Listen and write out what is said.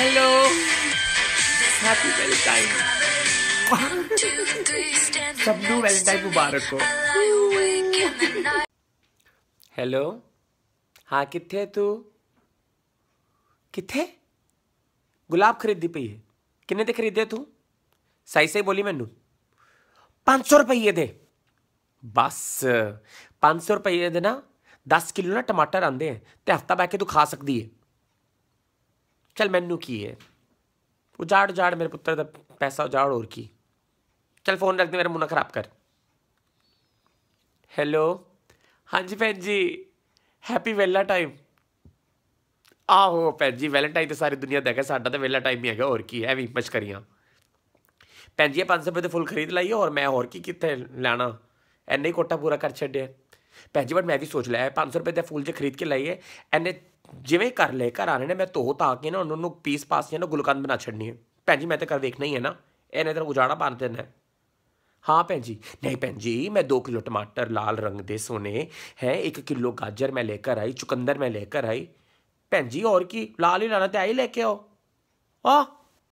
hello happy valentine सबनू valentine मुबारक हो हेलो हाँ कितने तू कितने गुलाब खरीदी पई है किन्ने दे खरीदे तू सही सही बोली मैनू पांच सौ रुपये दे बस पांच सौ रुपये दे ना दस किलो ना टमाटर आंदे हैं तो हफ्ता बह के तू खा सकती है चल मैनू की है वो जाड़ जाड़ मेरे पुत्र दा पैसा जाड़ और की चल फ़ोन रख दे मेरा मुन्ना खराब कर हेलो हाँ जी भैन जी हैप्पी वेला टाइम ਆਹੋ ਭੈਣ ਜੀ ਵੈਲੈਂਟਾਈਨ ਤੇ ਸਾਰੀ ਦੁਨੀਆ ਦਾ ਹੈਗਾ ਸਾਡਾ ਤਾਂ ਵੇਲਾ ਟਾਈਮ ਹੀ ਹੈਗਾ ਹੋਰ ਕੀ ਐਵੇਂ ਮਸ਼ਕਰੀਆਂ ਭੈਣ ਜੀ 500 ਰੁਪਏ ਦੇ ਫੁੱਲ ਖਰੀਦ ਲਈ ਔਰ ਮੈਂ ਹੋਰ ਕੀ ਕਿੱਥੇ ਲੈਣਾ ਐਨੇ ਹੀ ਕੋਟਾ ਪੂਰਾ ਕਰ ਛੱਡਿਆ ਭੈਣ ਜੀ ਬਟ ਮੈਂ ਵੀ ਸੋਚ ਲਿਆ 500 ਰੁਪਏ ਦੇ ਫੁੱਲ ਜੇ ਖਰੀਦ ਕੇ ਲਈਏ ਐਨੇ ਜਿਵੇਂ ਕਰ ਲੈ ਘਰ ਆਣੇ ਨੇ ਮੈਂ ਧੋ ਤਾ ਕੇ ਨਾ ਉਹਨਾਂ ਨੂੰ ਪੀਸ ਪਾਸ ਜਾਂ ਨਾ ਗੁਲਕੰਦ ਬਣਾ ਛੱਡਣੀ ਹੈ ਭੈਣ ਜੀ ਮੈਂ ਤਾਂ ਕਰ ਦੇਖਣਾ ਹੀ ਹੈ ਨਾ ਇਹਨੇ ਤਾਂ ਉਜਾੜਾ ਬਣ ਦੇਣਾ ਹਾਂ ਭੈਣ ਜੀ ਨਹੀਂ ਭੈਣ ਜੀ ਮੈਂ 2 ਕਿਲੋ ਟਮਾਟਰ ਲਾਲ ਰੰਗ ਦੇ ਸੋਨੇ ਹੈ 1 ਕਿਲੋ ਗਾਜਰ ਮੈਂ ਲੈ ਕੇ ਆਈ ਚੁਕੰਦਰ ਮੈਂ ਲੈ ਕੇ ਆਈ ਭੈਣ ਜੀ ਹੋਰ ਕੀ ਲਾਲ ਹੀ ਲਾਣਾ ਤੇ ਆਈ ਲੈ ਕੇ ਆਓ ਆ